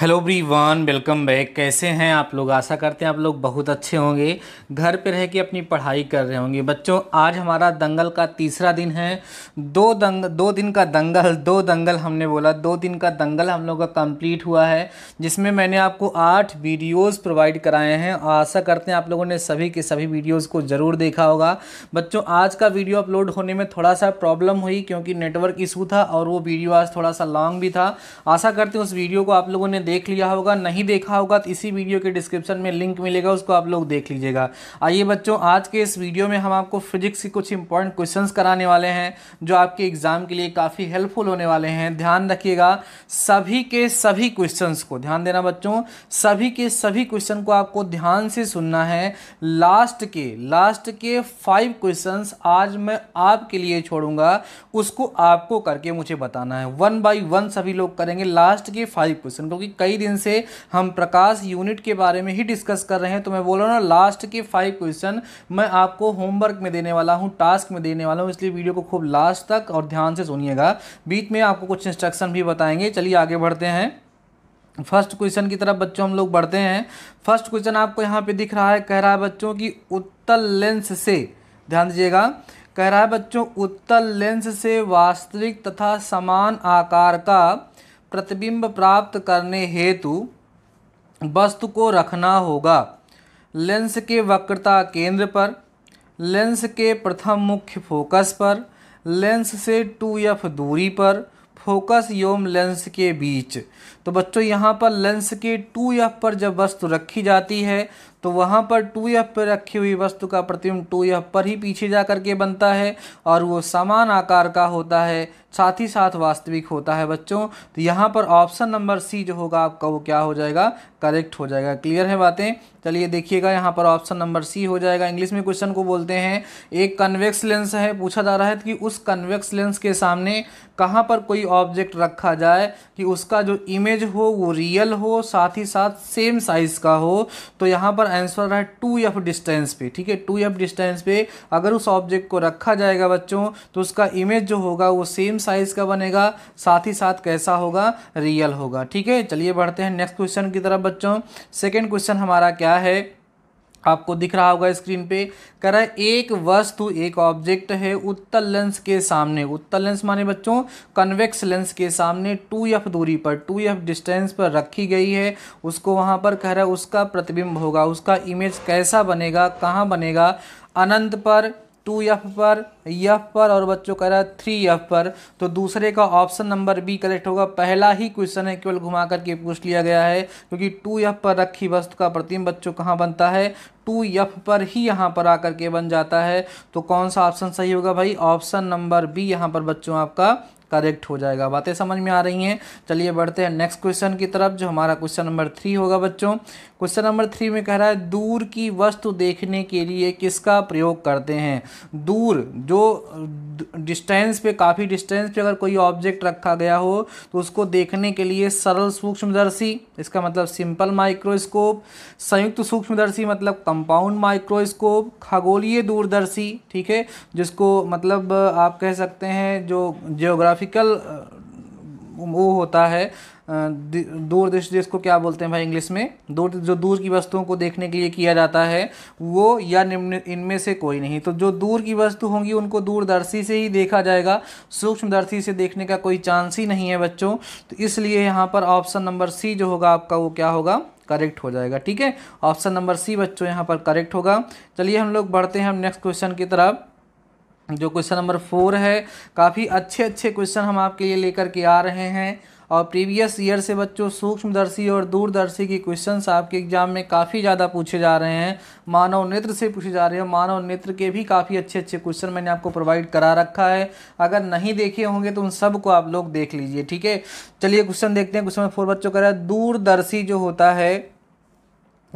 hello everyone welcome back कैसे हैं आप लोग आशा करते हैं आप लोग बहुत अच्छे होंगे घर पर रह के अपनी पढ़ाई कर रहे होंगे बच्चों आज हमारा दंगल का तीसरा दिन है दो दंग दो दिन का दंगल दो दंगल हमने बोला दो दिन का दंगल हम लोग का कंप्लीट हुआ है जिसमें मैंने आपको आठ वीडियोस प्रोवाइड कराए हैं आशा करते हैं आप लोगों ने सभी के सभी वीडियोज़ को ज़रूर देखा होगा बच्चों आज का वीडियो अपलोड होने में थोड़ा सा प्रॉब्लम हुई क्योंकि नेटवर्क इशू था और वो वीडियो आज थोड़ा सा लॉन्ग भी था आशा करते हैं उस वीडियो को आप लोगों ने देख लिया होगा नहीं देखा होगा तो इसी वीडियो के डिस्क्रिप्शन में लिंक मिलेगा उसको आप लोग देख लीजिएगा आइए बच्चों आज के इस वीडियो में हम आपको फिजिक्स के कुछ इंपॉर्टेंट क्वेश्चंस कराने वाले हैं जो आपके एग्ज़ाम के लिए काफ़ी हेल्पफुल होने वाले हैं ध्यान रखिएगा सभी के सभी क्वेश्चन को ध्यान देना बच्चों सभी के सभी क्वेश्चन को आपको ध्यान से सुनना है लास्ट के लास्ट के फाइव क्वेश्चन आज मैं आपके लिए छोड़ूंगा उसको आपको करके मुझे बताना है वन बाई वन सभी लोग करेंगे लास्ट के फाइव क्वेश्चन क्योंकि कई दिन से हम प्रकाश यूनिट के बारे में ही डिस्कस कर रहे हैं तो मैं बोला ना लास्ट के फाइव क्वेश्चन मैं आपको होमवर्क में देने वाला हूँ टास्क में देने वाला हूँ इसलिए वीडियो को खूब लास्ट तक और ध्यान से सुनिएगा बीच में आपको कुछ इंस्ट्रक्शन भी बताएंगे चलिए आगे बढ़ते हैं फर्स्ट क्वेश्चन की तरफ बच्चों हम लोग बढ़ते हैं फर्स्ट क्वेश्चन आपको यहाँ पे दिख रहा है कह रहा है बच्चों की उत्तल लेंस से ध्यान दीजिएगा कह रहा है बच्चों उत्तल लेंस से वास्तविक तथा समान आकार का प्रतिबिंब प्राप्त करने हेतु वस्तु को रखना होगा लेंस के वक्रता केंद्र पर लेंस के प्रथम मुख्य फोकस पर लेंस से टू एफ दूरी पर फोकस योम लेंस के बीच तो बच्चों यहाँ पर लेंस के टू एफ पर जब वस्तु रखी जाती है तो वहाँ पर टू एफ पर रखी हुई वस्तु का प्रतिबिंब टू एफ पर ही पीछे जा कर के बनता है और वो समान आकार का होता है साथ ही साथ वास्तविक होता है बच्चों तो यहाँ पर ऑप्शन नंबर सी जो होगा आपका वो क्या हो जाएगा करेक्ट हो जाएगा क्लियर है बातें चलिए देखिएगा यहाँ पर ऑप्शन नंबर सी हो जाएगा इंग्लिश में क्वेश्चन को बोलते हैं एक कन्वेक्स लेंस है पूछा जा रहा है कि उस कन्वेक्स लेंस के सामने कहाँ पर कोई ऑब्जेक्ट रखा जाए कि उसका जो इमेज इमेज हो वो रियल हो साथ ही साथ सेम साइज़ का हो तो यहाँ पर आंसर है टू एफ डिस्टेंस पे ठीक है टू एफ डिस्टेंस पे अगर उस ऑब्जेक्ट को रखा जाएगा बच्चों तो उसका इमेज जो होगा वो सेम साइज़ का बनेगा साथ ही साथ कैसा होगा रियल होगा ठीक है चलिए बढ़ते हैं नेक्स्ट क्वेश्चन की तरफ बच्चों सेकेंड क्वेश्चन हमारा क्या है आपको दिख रहा होगा स्क्रीन पे कह रहा है एक वस्तु एक ऑब्जेक्ट है उत्तल लेंस के सामने उत्तल लेंस माने बच्चों कन्वेक्स लेंस के सामने टू एफ दूरी पर टू एफ डिस्टेंस पर रखी गई है उसको वहाँ पर कह रहा है उसका प्रतिबिंब होगा उसका इमेज कैसा बनेगा कहाँ बनेगा अनंत पर टू एफ पर यफ पर और बच्चों कह रहा है थ्री एफ पर तो दूसरे का ऑप्शन नंबर बी करेक्ट होगा पहला ही क्वेश्चन है केवल घुमा करके पूछ लिया गया है क्योंकि टू एफ पर रखी वस्तु का प्रतिम बच्चों कहाँ बनता है टू यफ पर ही यहाँ पर आकर के बन जाता है तो कौन सा ऑप्शन सही होगा भाई ऑप्शन नंबर बी यहाँ पर बच्चों आपका करेक्ट हो जाएगा बातें समझ में आ रही हैं चलिए बढ़ते हैं नेक्स्ट क्वेश्चन की तरफ जो हमारा क्वेश्चन नंबर थ्री होगा बच्चों क्वेश्चन नंबर थ्री में कह रहा है दूर की वस्तु देखने के लिए किसका प्रयोग करते हैं दूर जो डिस्टेंस पे काफ़ी डिस्टेंस पे अगर कोई ऑब्जेक्ट रखा गया हो तो उसको देखने के लिए सरल सूक्ष्मदर्शी इसका मतलब सिंपल माइक्रोस्कोप संयुक्त सूक्ष्मदर्शी मतलब कंपाउंड माइक्रोस्कोप खगोलीय दूरदर्शी ठीक है जिसको मतलब आप कह सकते हैं जो जियोग्राफी ज्योग्राफिकल वो होता है दूर दृष्टि जिसको क्या बोलते हैं भाई इंग्लिश में दूर जो दूर की वस्तुओं को देखने के लिए किया जाता है वो या निम्न इनमें से कोई नहीं तो जो दूर की वस्तु होंगी उनको दूरदर्शी से ही देखा जाएगा सूक्ष्मदर्शी से देखने का कोई चांस ही नहीं है बच्चों तो इसलिए यहाँ पर ऑप्शन नंबर सी जो होगा आपका वो क्या होगा करेक्ट हो जाएगा ठीक है ऑप्शन नंबर सी बच्चों यहाँ पर करेक्ट होगा चलिए हम लोग बढ़ते हैं हम नेक्स्ट क्वेश्चन की तरफ जो क्वेश्चन नंबर फोर है काफ़ी अच्छे अच्छे क्वेश्चन हम आपके लिए लेकर के आ रहे हैं और प्रीवियस ईयर से बच्चों सूक्ष्मदर्शी और दूरदर्शी के क्वेश्चंस आपके एग्जाम में काफ़ी ज़्यादा पूछे जा रहे हैं मानव नेत्र से पूछे जा रहे हैं मानव नेत्र के भी काफ़ी अच्छे अच्छे क्वेश्चन मैंने आपको प्रोवाइड करा रखा है अगर नहीं देखे होंगे तो उन सब को आप लोग देख लीजिए ठीक है चलिए क्वेश्चन देखते हैं क्वेश्चन फोर बच्चों कह रहा है दूरदर्शी जो होता है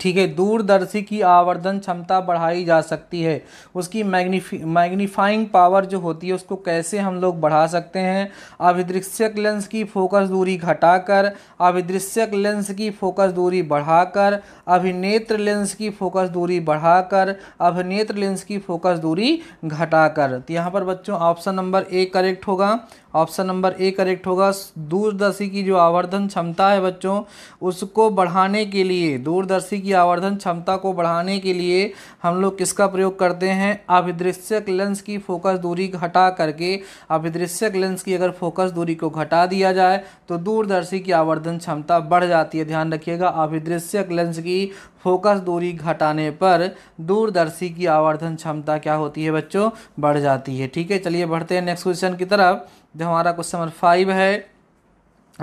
ठीक है दूरदर्शी की आवर्धन क्षमता बढ़ाई जा सकती है उसकी मैग्नीफी मैग्नीफाइंग पावर जो होती है उसको कैसे हम लोग बढ़ा सकते हैं अभिदृश्यक लेंस की फोकस दूरी घटाकर अभिदृश्यक लेंस की फोकस दूरी बढ़ाकर अभिनेत्र लेंस की फोकस दूरी बढ़ाकर अभिनेत्र लेंस की फोकस दूरी घटाकर तो यहाँ पर बच्चों ऑप्शन नंबर ए करेक्ट होगा ऑप्शन नंबर ए करेक्ट होगा दूरदर्शी की जो आवर्धन क्षमता है बच्चों उसको बढ़ाने के लिए दूरदर्शी दृष्टि की आवर्धन क्षमता को बढ़ाने के लिए हम लोग किसका प्रयोग करते हैं अभिदृश्यक लेंस की फोकस दूरी घटा करके अभिदृश्यक लेंस की अगर फोकस दूरी को घटा दिया जाए तो दूरदर्शी की आवर्धन क्षमता बढ़ जाती है ध्यान रखिएगा अभिदृश्यक लेंस की फोकस दूरी घटाने पर दूरदर्शी की आवर्धन क्षमता क्या होती है बच्चों बढ़ जाती है ठीक है चलिए बढ़ते हैं नेक्स्ट क्वेश्चन की तरफ जो हमारा क्वेश्चन नंबर फाइव है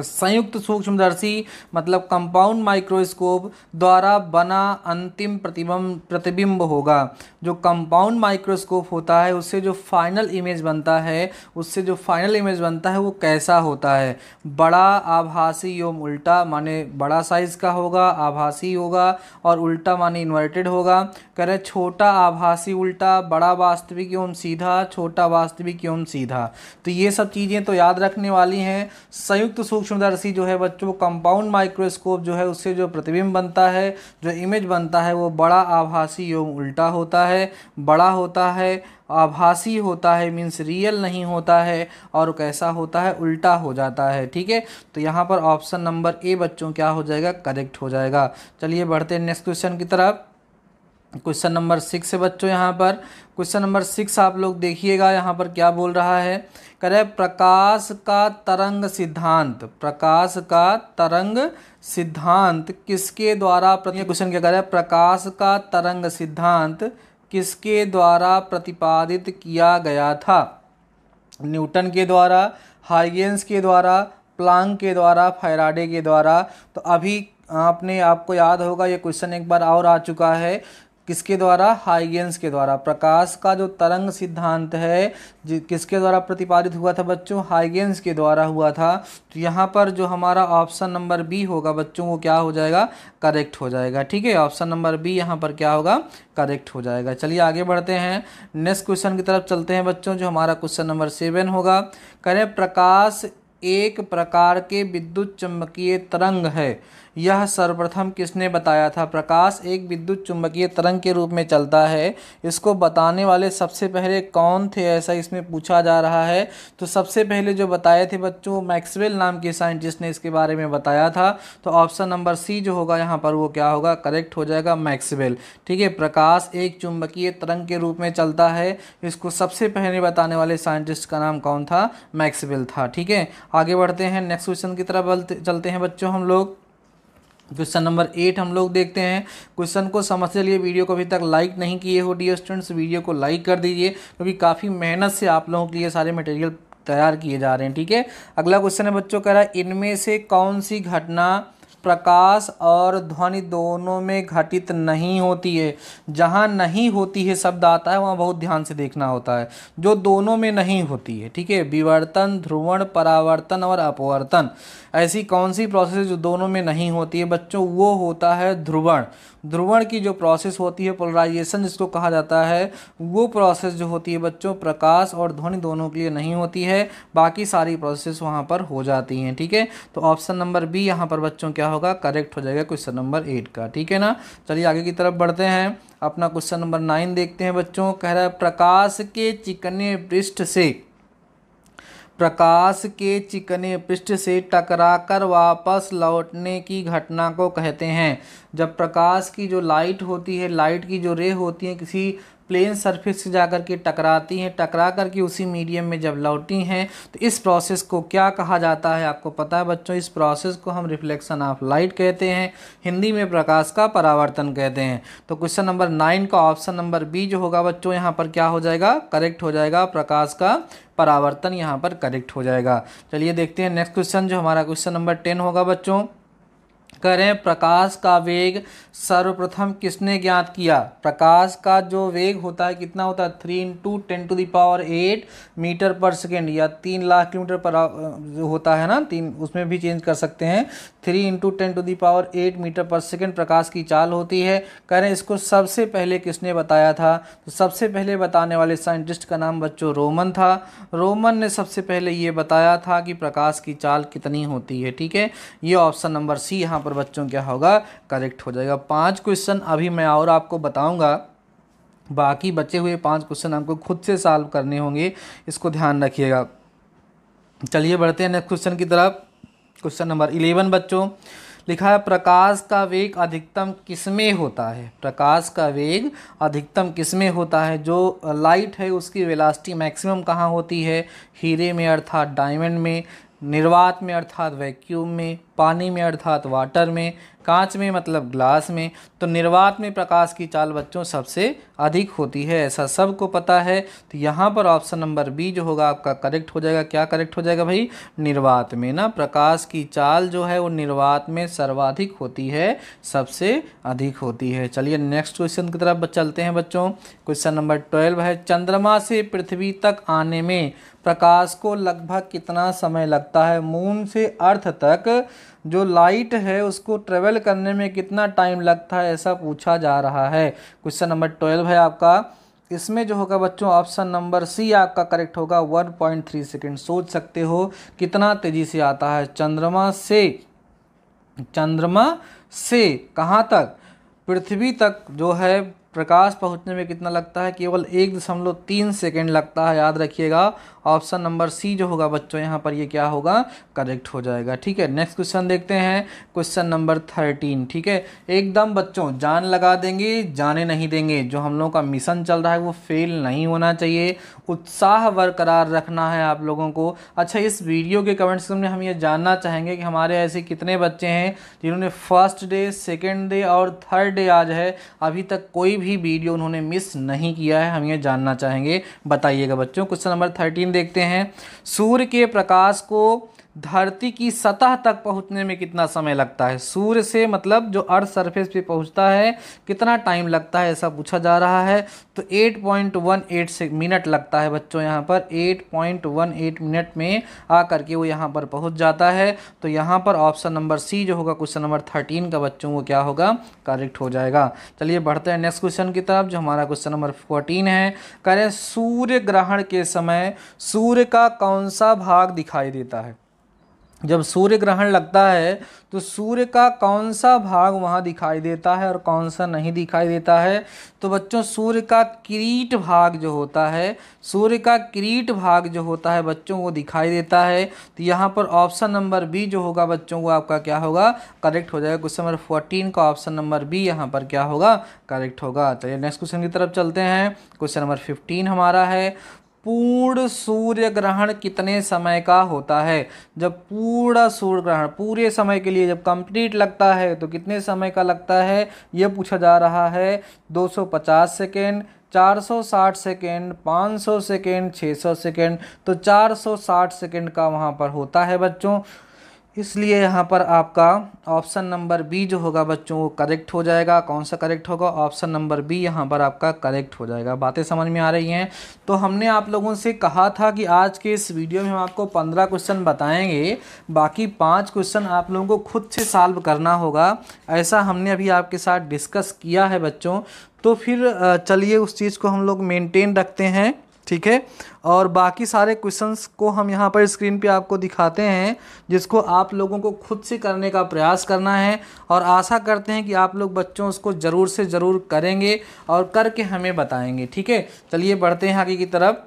संयुक्त सूक्ष्मदर्शी मतलब कंपाउंड माइक्रोस्कोप द्वारा बना अंतिम प्रतिबिंब प्रतिबिंब होगा जो कंपाउंड माइक्रोस्कोप होता है उससे जो फाइनल इमेज बनता है उससे जो फाइनल इमेज बनता है वो कैसा होता है बड़ा आभासी एवं उल्टा माने बड़ा साइज़ का होगा आभासी होगा और उल्टा माने इन्वर्टेड होगा कह रहे छोटा आभासी उल्टा बड़ा वास्तविक एवं सीधा छोटा वास्तविक एवं सीधा तो ये सब चीज़ें तो याद रखने वाली हैं संयुक्त सूक्ष्म सूक्ष्मदर्शी जो है बच्चों कंपाउंड माइक्रोस्कोप जो है उससे जो प्रतिबिंब बनता है जो इमेज बनता है वो बड़ा आभासी एवं उल्टा होता है बड़ा होता है आभासी होता है मीन्स रियल नहीं होता है और कैसा होता है उल्टा हो जाता है ठीक है तो यहाँ पर ऑप्शन नंबर ए बच्चों क्या हो जाएगा करेक्ट हो जाएगा चलिए बढ़ते हैं नेक्स्ट क्वेश्चन की तरफ क्वेश्चन नंबर सिक्स है बच्चों यहाँ पर क्वेश्चन नंबर सिक्स आप लोग देखिएगा यहाँ पर क्या बोल रहा है करे प्रकाश का तरंग सिद्धांत प्रकाश का तरंग सिद्धांत किसके द्वारा क्वेश्चन क्या करे प्रकाश का तरंग सिद्धांत किसके द्वारा प्रतिपादित किया गया था न्यूटन के द्वारा हाइगेंस के द्वारा प्लांग के द्वारा फैराडे के द्वारा तो अभी आपने आपको याद होगा ये क्वेश्चन एक बार और आ चुका है किसके द्वारा हाइगेंस के द्वारा प्रकाश का जो तरंग सिद्धांत है किसके द्वारा प्रतिपादित हुआ था बच्चों हाइगेंस के द्वारा हुआ था तो यहाँ पर जो हमारा ऑप्शन नंबर बी होगा बच्चों वो क्या हो जाएगा करेक्ट हो जाएगा ठीक है ऑप्शन नंबर बी यहाँ पर क्या होगा करेक्ट हो जाएगा चलिए आगे बढ़ते हैं नेक्स्ट क्वेश्चन की तरफ चलते हैं बच्चों जो हमारा क्वेश्चन नंबर सेवन होगा करें प्रकाश एक प्रकार के विद्युत चुंबकीय तरंग है यह सर्वप्रथम किसने बताया था प्रकाश एक विद्युत चुंबकीय तरंग के रूप में चलता है इसको बताने वाले सबसे पहले कौन थे ऐसा इसमें पूछा जा रहा है तो सबसे पहले जो बताए थे बच्चों मैक्सवेल नाम के साइंटिस्ट ने इसके बारे में बताया था तो ऑप्शन नंबर सी जो होगा यहाँ पर वो क्या होगा करेक्ट हो जाएगा मैक्सवेल ठीक है प्रकाश एक चुंबकीय तरंग के रूप में चलता है इसको सबसे पहले बताने वाले साइंटिस्ट का नाम कौन था मैक्सवेल था ठीक है आगे बढ़ते हैं नेक्स्ट क्वेश्चन की तरफ चलते हैं बच्चों हम लोग क्वेश्चन नंबर एट हम लोग देखते हैं क्वेश्चन को समझते लिए वीडियो को अभी तक लाइक नहीं किए हो डी स्टूडेंट्स वीडियो को लाइक कर दीजिए क्योंकि तो काफ़ी मेहनत से आप लोगों के लिए सारे मटेरियल तैयार किए जा रहे हैं ठीक है अगला क्वेश्चन है बच्चों कह रहा है इनमें से कौन सी घटना प्रकाश और ध्वनि दोनों में घटित नहीं होती है जहाँ नहीं होती है शब्द आता है वहाँ बहुत ध्यान से देखना होता है जो दोनों में नहीं होती है ठीक है विवर्तन ध्रुवण परावर्तन और अपवर्तन ऐसी कौन सी प्रोसेस जो दोनों में नहीं होती है बच्चों वो होता है ध्रुवण ध्रुवण की जो प्रोसेस होती है पोलराइजेशन जिसको कहा जाता है वो प्रोसेस जो होती है बच्चों प्रकाश और ध्वनि दोनों के लिए नहीं होती है बाकी सारी प्रोसेस वहाँ पर हो जाती हैं ठीक है तो ऑप्शन नंबर बी यहाँ पर बच्चों क्या हो होगा करेक्ट हो जाएगा क्वेश्चन नंबर एट का ठीक है ना चलिए आगे की तरफ बढ़ते हैं अपना क्वेश्चन नंबर नाइन देखते हैं बच्चों कह रहा है प्रकाश के चिकने पृष्ठ से प्रकाश के चिकने पृष्ठ से टकराकर वापस लौटने की घटना को कहते हैं जब प्रकाश की जो लाइट होती है लाइट की जो रे होती है किसी प्लेन सरफेस से जाकर के टकराती हैं टकरा करके उसी मीडियम में जब लौटी हैं तो इस प्रोसेस को क्या कहा जाता है आपको पता है बच्चों इस प्रोसेस को हम रिफ्लेक्शन ऑफ लाइट कहते हैं हिंदी में प्रकाश का परावर्तन कहते हैं तो क्वेश्चन नंबर नाइन का ऑप्शन नंबर बी जो होगा बच्चों यहाँ पर क्या हो जाएगा करेक्ट हो जाएगा प्रकाश का परावर्तन यहाँ पर करेक्ट हो जाएगा चलिए देखते हैं नेक्स्ट क्वेश्चन जो हमारा क्वेश्चन नंबर टेन होगा बच्चों करें प्रकाश का वेग सर्वप्रथम किसने ज्ञात किया प्रकाश का जो वेग होता है कितना होता है three into ten to the power eight metre per second या तीन लाख किलोमीटर पर होता है ना तीन उसमें भी चेंज कर सकते हैं three into ten to the power eight metre per second प्रकाश की चाल होती है करें इसको सबसे पहले किसने बताया था तो सबसे पहले बताने वाले साइंटिस्ट का नाम बच्चों रोमन था रोमन ने सबसे पहले ये बताया था कि प्रकाश की चाल कितनी होती है ठीक है ये ऑप्शन नंबर सी हाँ यहाँ पर बच्चों क्या होगा करेक्ट हो जाएगा पांच क्वेश्चन अभी मैं और आपको बताऊंगा बाकी बचे हुए पांच क्वेश्चन आपको खुद से सॉल्व करने होंगे इसको ध्यान रखिएगा चलिए बढ़ते हैं नेक्स्ट क्वेश्चन की तरफ क्वेश्चन नंबर इलेवन बच्चों लिखा है प्रकाश का वेग अधिकतम किसमें होता है प्रकाश का वेग अधिकतम किसमें होता है जो लाइट है उसकी वेलासिटी मैक्सिमम कहाँ होती है हीरे में अर्थात डायमंड में निर्वात में अर्थात वैक्यूम में पानी में अर्थात वाटर में कांच में मतलब ग्लास में तो निर्वात में प्रकाश की चाल बच्चों सबसे अधिक होती है ऐसा सबको पता है तो यहाँ पर ऑप्शन नंबर बी जो होगा आपका करेक्ट हो जाएगा क्या करेक्ट हो जाएगा भाई निर्वात में ना प्रकाश की चाल जो है वो निर्वात में सर्वाधिक होती है सबसे अधिक होती है चलिए नेक्स्ट क्वेश्चन की तरफ चलते हैं बच्चों क्वेश्चन नंबर ट्वेल्व है चंद्रमा से पृथ्वी तक आने में प्रकाश को लगभग कितना समय लगता है मून से अर्थ तक जो लाइट है उसको ट्रेवल करने में कितना टाइम लगता है ऐसा पूछा जा रहा है क्वेश्चन नंबर ट्वेल्व है आपका इसमें जो होगा बच्चों ऑप्शन नंबर सी आपका करेक्ट होगा 1.3 सेकेंड सोच सकते हो कितना तेज़ी से आता है चंद्रमा से चंद्रमा से कहाँ तक पृथ्वी तक जो है प्रकाश पहुंचने में कितना लगता है केवल एक दशमलव तीन सेकेंड लगता है याद रखिएगा ऑप्शन नंबर सी जो होगा बच्चों यहाँ पर ये क्या होगा करेक्ट हो जाएगा ठीक है नेक्स्ट क्वेश्चन देखते हैं क्वेश्चन नंबर थर्टीन ठीक है एकदम बच्चों जान लगा देंगे जाने नहीं देंगे जो हम लोगों का मिशन चल रहा है वो फेल नहीं होना चाहिए उत्साह बरकरार रखना है आप लोगों को अच्छा इस वीडियो के कमेंट सेक्शन में हम ये जानना चाहेंगे कि हमारे ऐसे कितने बच्चे हैं जिन्होंने फर्स्ट डे सेकेंड डे और थर्ड डे आज है अभी तक कोई भी भी वीडियो उन्होंने मिस नहीं किया है हम ये जानना चाहेंगे बताइएगा बच्चों क्वेश्चन नंबर थर्टीन देखते हैं सूर्य के प्रकाश को धरती की सतह तक पहुंचने में कितना समय लगता है सूर्य से मतलब जो अर्थ सरफेस पे पहुंचता है कितना टाइम लगता है ऐसा पूछा जा रहा है तो 8.18 से मिनट लगता है बच्चों यहाँ पर 8.18 मिनट में आ करके वो यहाँ पर पहुँच जाता है तो यहाँ पर ऑप्शन नंबर सी जो होगा क्वेश्चन नंबर थर्टीन का बच्चों वो क्या होगा करेक्ट हो जाएगा चलिए बढ़ते हैं नेक्स्ट क्वेश्चन की तरफ जो हमारा क्वेश्चन नंबर फोर्टीन है करें सूर्य ग्रहण के समय सूर्य का कौन सा भाग दिखाई देता है जब सूर्य ग्रहण लगता है तो सूर्य का कौन सा भाग वहाँ दिखाई देता है और कौन सा नहीं दिखाई देता है तो बच्चों सूर्य का किरीट भाग जो होता है सूर्य का किरीट भाग जो होता है बच्चों वो दिखाई देता है तो यहाँ पर ऑप्शन नंबर बी जो होगा बच्चों वो आपका क्या होगा करेक्ट हो जाएगा क्वेश्चन नंबर फोर्टीन का ऑप्शन नंबर बी यहाँ पर क्या होगा करेक्ट होगा चलिए नेक्स्ट क्वेश्चन की तरफ चलते हैं क्वेश्चन नंबर फिफ्टीन हमारा है पूर्ण सूर्य ग्रहण कितने समय का होता है जब पूरा सूर्य ग्रहण पूरे समय के लिए जब कंप्लीट लगता है तो कितने समय का लगता है ये पूछा जा रहा है 250 सेकेंड 460 सेकेंड 500 सेकेंड 600 सेकेंड तो 460 सेकेंड का वहाँ पर होता है बच्चों इसलिए यहाँ पर आपका ऑप्शन नंबर बी जो होगा बच्चों वो करेक्ट हो जाएगा कौन सा करेक्ट होगा ऑप्शन नंबर बी यहाँ पर आपका करेक्ट हो जाएगा बातें समझ में आ रही हैं तो हमने आप लोगों से कहा था कि आज के इस वीडियो में हम आपको पंद्रह क्वेश्चन बताएंगे बाकी पाँच क्वेश्चन आप लोगों को खुद से सॉल्व करना होगा ऐसा हमने अभी आपके साथ डिस्कस किया है बच्चों तो फिर चलिए उस चीज़ को हम लोग मेनटेन रखते हैं ठीक है और बाकी सारे क्वेश्चंस को हम यहाँ पर स्क्रीन पे आपको दिखाते हैं जिसको आप लोगों को खुद से करने का प्रयास करना है और आशा करते हैं कि आप लोग बच्चों उसको ज़रूर से ज़रूर करेंगे और करके हमें बताएंगे ठीक है चलिए बढ़ते हैं आगे की तरफ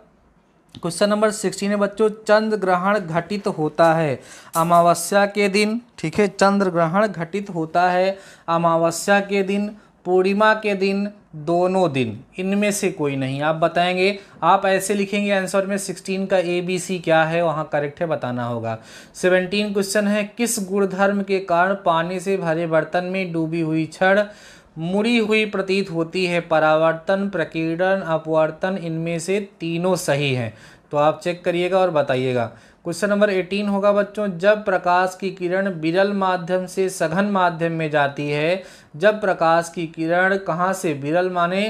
क्वेश्चन नंबर सिक्सटीन है बच्चों चंद्र ग्रहण घटित होता है अमावस्या के दिन ठीक है चंद्र ग्रहण घटित होता है अमावस्या के दिन पूर्णिमा के दिन दोनों दिन इनमें से कोई नहीं आप बताएंगे आप ऐसे लिखेंगे आंसर में सिक्सटीन का ए बी सी क्या है वहाँ करेक्ट है बताना होगा सेवनटीन क्वेश्चन है किस गुणधर्म के कारण पानी से भरे बर्तन में डूबी हुई छड़ मुड़ी हुई प्रतीत होती है परावर्तन प्रकीर्णन अपवर्तन इनमें से तीनों सही हैं तो आप चेक करिएगा और बताइएगा क्वेश्चन नंबर एटीन होगा बच्चों जब प्रकाश की किरण विरल माध्यम से सघन माध्यम में जाती है जब प्रकाश की किरण कहाँ से विरल माने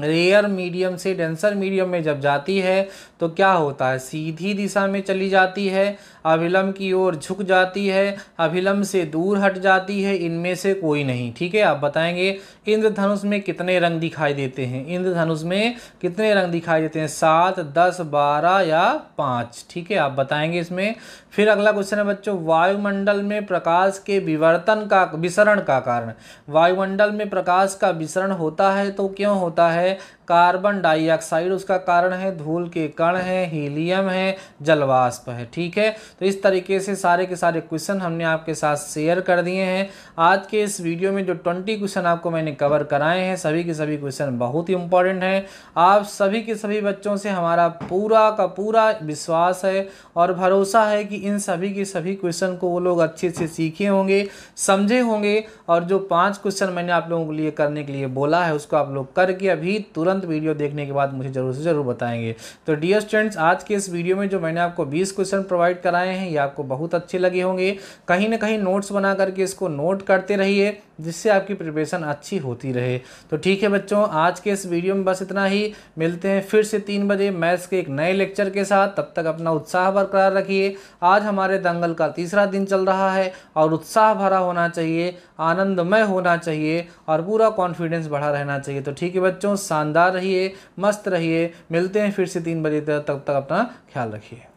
रेयर मीडियम से डेंसर मीडियम में जब जाती है तो क्या होता है सीधी दिशा में चली जाती है अभिलम्ब की ओर झुक जाती है अभिलम्ब से दूर हट जाती है इनमें से कोई नहीं ठीक है आप बताएंगे इंद्रधनुष में कितने रंग दिखाई देते हैं इंद्रधनुष में कितने रंग दिखाई देते हैं सात दस बारह या पाँच ठीक है आप बताएंगे इसमें फिर अगला क्वेश्चन है बच्चों वायुमंडल में प्रकाश के विवर्तन का विसरण का कारण वायुमंडल में प्रकाश का विसरण होता है तो क्यों होता है कार्बन डाइऑक्साइड उसका कारण है धूल के कण हैं हीलियम है जलवाष्प है ठीक है तो इस तरीके से सारे के सारे क्वेश्चन हमने आपके साथ शेयर कर दिए हैं आज के इस वीडियो में जो ट्वेंटी क्वेश्चन आपको मैंने कवर कराए हैं सभी के सभी क्वेश्चन बहुत ही इंपॉर्टेंट हैं आप सभी के सभी बच्चों से हमारा पूरा का पूरा विश्वास है और भरोसा है कि इन सभी के सभी क्वेश्चन को वो लोग अच्छे से सीखे होंगे समझे होंगे और जो पाँच क्वेश्चन मैंने आप लोगों के लिए करने के लिए बोला है उसको आप लोग करके अभी तुरंत तुरंत वीडियो देखने के बाद मुझे ज़रूर से ज़रूर बताएंगे तो डियर स्टूडेंट्स आज के इस वीडियो में जो मैंने आपको बीस क्वेश्चन प्रोवाइड कराए हैं ये आपको बहुत अच्छे लगे होंगे कहीं ना कहीं नोट्स बना करके इसको नोट करते रहिए जिससे आपकी प्रिपरेशन अच्छी होती रहे तो ठीक है बच्चों आज के इस वीडियो में बस इतना ही मिलते हैं फिर से तीन बजे मैथ्स के एक नए लेक्चर के साथ तब तक अपना उत्साह बरकरार रखिए आज हमारे दंगल का तीसरा दिन चल रहा है और उत्साह भरा होना चाहिए आनंदमय होना चाहिए और पूरा कॉन्फिडेंस बढ़ा रहना चाहिए तो ठीक है बच्चों शानदार रहिए मस्त रहिए मिलते हैं फिर से तीन बजे तक तक अपना ख्याल रखिए